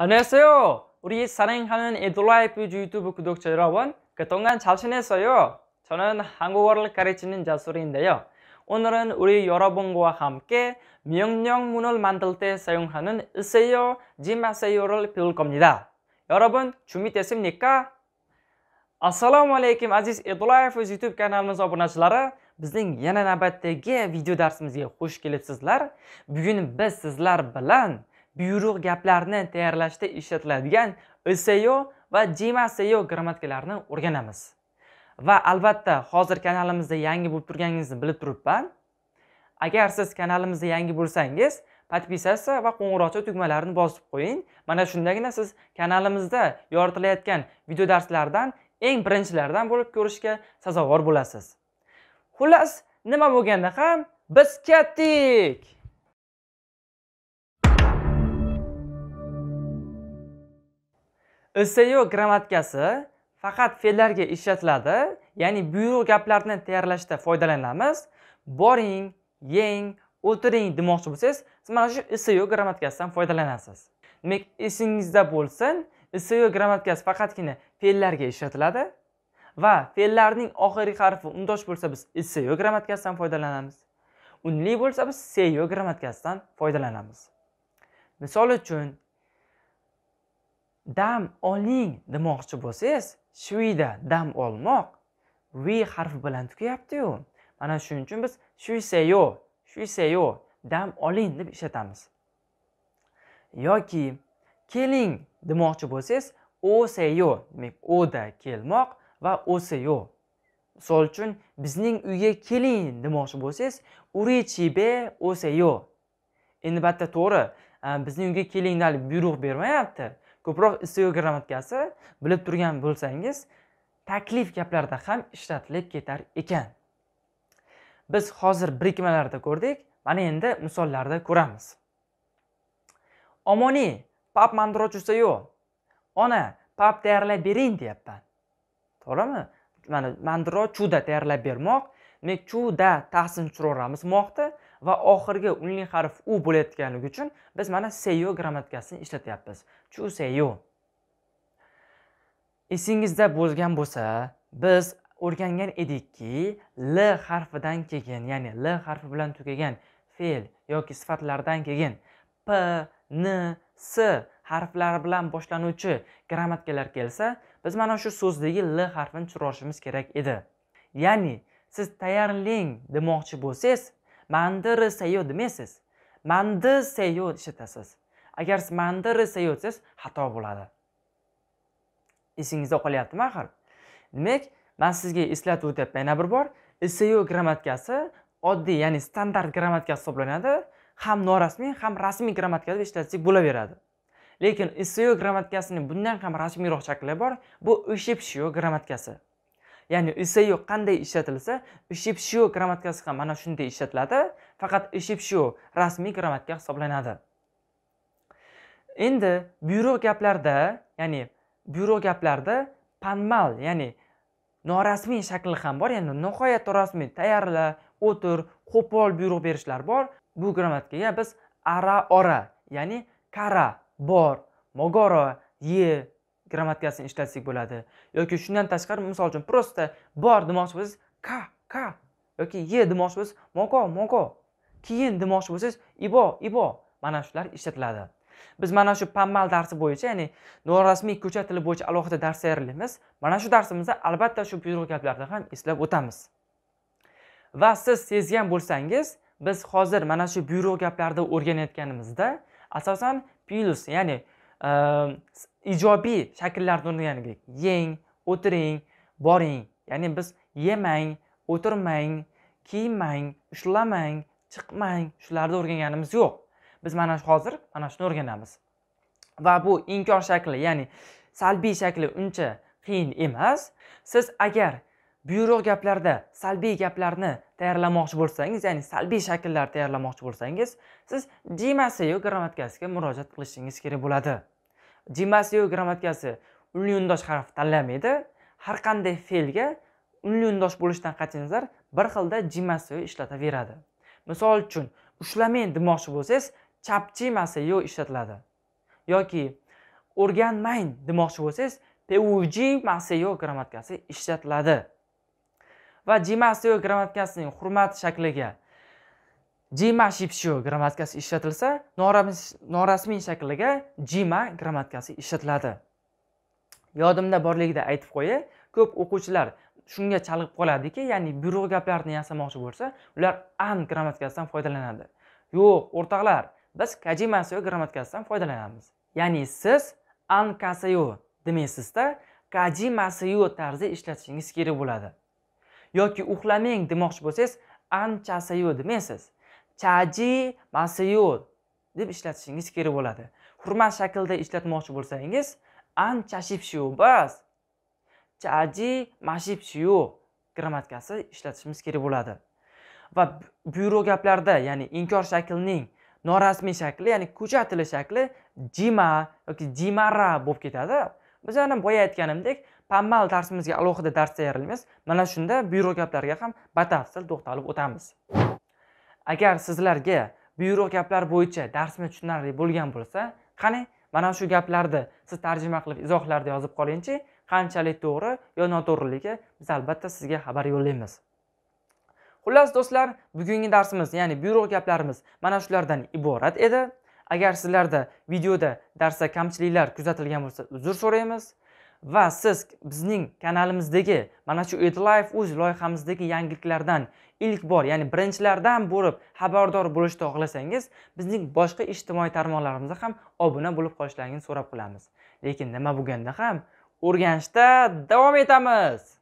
안녕하세요. 우리 사랑하는 에드라이프 유튜브 구독자 여러분, 그동안 잘 지냈어요? 저는 한국어를 가르치는 자솔인데요. 오늘은 우리 여러분과 함께 명령문을 만들 때 사용하는 으세요, 지마세요를 배울 겁니다. 여러분 준비됐습니까? assalomu alaykum aziz edulayev youtube kanalimiz obunachilari bizning yana navbatdagi video darsimizga xush kelibsizlar bugun biz sizlar bilan buyruq gaplarni tayyorlashda ishlatiladigan seo va jimaseo grammatikalarini o'rganamiz va albatta hozir kanalimizda yangi bo'lib turganingizni bilib turibman agar siz kanalimizda yangi bo'lsangiz podpisatsiya va qo'ng'iroqcha tugmalarini bosib qo'ying mana shundagina siz kanalimizda yoritilayotgan video darslardan eng birinchilardan bo'lib ko'rishga sazovor bo'lasiz xullas nima bo'lganda ham biz ketdik seo grammatikasi faqat fe'llarga ishlatiladi ya'ni buyruq gaplarni tayyorlashda foydalanamiz boring yeng o'tiring demoqchi bo'lsangiz siz mana shu seo grammatikasidan foydalanasiz demak esingizda bo'lsin seo grammatikasi faqatgina fe'llarga ishlatiladi va fe'llarning oxirgi harfi undosh bo'lsa biz seo grammatikasidan foydalanamiz unli bo'lsa biz seo grammatikasidan foydalanamiz misol uchun dam oling demoqchi bo'lsangiz shvida dam olmoq vi harfi bilan tugayapti-yu. mana shuning uchun biz shviseyo shviseyo dam oling deb ishlatamiz yoki keling demoqchi bo'lsangiz oseyo demak oda kelmoq va oseyo misol uchun bizning uyga keling demoqchi bo'lsangiz urichibe oseyo endi bitta to'g'ri bizning uyga deb buyruq bermayapti ko'proq isteo grammatikasi bilib turgan bo'lsangiz taklif gaplarda ham ishlatilib ketar ekan biz hozir birikmalarda ko'rdik mana endi misollarda ko'ramiz omoni pap mandrochusayo ona pap tayyorlab bering deyapman to'g'rimi mana mandro chuda tayyorlab bermoq demak chuda tasin tushiraveramiz moqda va oxirgi unli harf u bo'layotganligi uchun biz mana seyo grammatikasini ishlatyapmiz chu seyo esingizda bo'lgan bo'lsa biz o'rgangan edikki l harfidan keyin ya'ni l harfi bilan tugagan fe'l yoki sifatlardan keyin p n s harflari bilan boshlanuvchi grammatikalar kelsa biz mana shu so'zdagi l harfini tushirishimiz kerak edi ya'ni siz tayyorlang demoqchi bo'lsangiz mandir seyo demaysiz mandi seyo ishlatasiz agar siz mandir seyo desangiz xato bo'ladi esingizda qolyaptimi axir demak man sizga eslatib o'tyapman yana bir bor seo grammatikasi oddiy ya'ni standart grammatika hisoblanadi ham norasmiy ham rasmiy grammatika deb ishlatsak bo'laveradi lekin seo grammatikasini bundan ham rasmiyroq shakli bor bu o'shepshio grammatikasi ya'ni useyu qanday ishlatilsa ishibshu grammatikasi ham mana shunday ishlatiladi faqat ishibshu rasmiy grammatika hisoblanadi endi byuro gaplarda ya'ni byuro gaplarda panmal ya'ni norasmiy shakli ham bor ya'ni nihoyatda rasmiy tayyorla o'tir qo'pol buyruq berishlar bor bu grammatikaga biz ara ora ya'ni kara bor mogoro ye grammatikasini ishlatsak bo'ladi yoki shundan tashqari misol uchun просто bor demoqchi bo'lsangiz ka ka yoki ye demoqchi bo'lsangiz moko moko keyin demoqchi bo'lsangiz ibo ibo mana shular ishlatiladi biz mana shu pammal darsi bo'yicha ya'ni norasmiy ko'cha tili bo'yicha alohida dars tayyorlaymiz mana shu darsimizda albatta shu buyruq gaplarni ham eslab o'tamiz va siz sezgan bo'lsangiz biz hozir mana shu buyruq gaplarni o'rganayotganimizda asosan plyus ya'ni Ehm, ijobiy shakllarni o'rgangan kerak yeng o'tiring boring ya'ni biz yemang o'tirmang kiymang ushlamang chiqmang shularni o'rganganimiz yo'q biz mana shu hozir mana shuni o'rganamiz va bu inkor shakli ya'ni salbiy shakli uncha qiyin emas siz agar buyruq gaplarda salbiy gaplarni tayyorlamoqchi bo'lsangiz ya'ni salbiy shakllar tayyorlamoqchi bo'lsangiz siz dimasiyu grammatikasiga murojaat qilishingiz kerak bo'ladi dimasiyu grammatikasi unli yondosh harf tanlamaydi har qanday fe'lga unli yondosh bo'lishidan qat'iy nazar bir xilda dimasiyu ishlataveradi misol uchun ushlamang demoqchi bo'lsangiz chapchimasiyu ishlatiladi yoki o'rganmang demoqchi bo'lsangiz peuji grammatikasi ishlatiladi va jimasio grammatikasining hurmat shakliga jima shipsho grammatikasi ishlatilsa norasmiy shakliga jima grammatikasi ishlatiladi yodimda borligida aytib qo'yay ko'p o'quvchilar shunga chalg'ib qoladiki ya'ni buyruq gaplarni yasamoqchi bo'lsa ular an grammatikasidan foydalanadi yo'q o'rtoqlar biz kajimasayo grammatikasidan foydalanamiz ya'ni siz an kasayo demaysizda kajimasayo tarzi ishlatishingiz kerak bo'ladi yoki uxlamang demoqchi bo'lsangiz an chasayu demaysiz chaji masayu deb ishlatishingiz kerak bo'ladi hurmat shaklida ishlatmoqchi bo'lsangiz an chashibshu bas chaji mashibshu grammatikasi ishlatishimiz kerak bo'ladi va byuro gaplarda ya'ni inkor shaklining norasmiy shakli ya'ni ko'chatili shakli jima yoki jimara bo'lib ketadi biz yana boya aytganimdek pammal darsimizga alohida dars tayyorlaymiz mana shunda buyruq gaplarga ham batafsil to'xtalib o'tamiz agar sizlarga buyruq gaplar bo'yicha darsimiz tushunarli bo'lgan bo'lsa qani mana shu gaplarni siz tarjima qilib izohlarda yozib qolingchi qanchalik to'g'ri yo noto'g'riligi biz albatta sizga xabar yo'llaymiz xullas do'stlar bugungi darsimiz ya'ni buyruq gaplarimiz mana shulardan iborat edi agar sizlarda videoda darsda kamchiliklar kuzatilgan bo'lsa uzr so'raymiz va siz bizning kanalimizdagi mana shu edlife uz loyihamizdagi yangiliklardan ilk bor ya'ni birinchilardan bo'lib xabardor bo'lishni xohlasangiz bizning boshqa ijtimoiy tarmoqlarimizga ham obuna bo'lib qolishlaringizni so'rab qolamiz lekin nima bo'lganda ham o'rganishda davom etamiz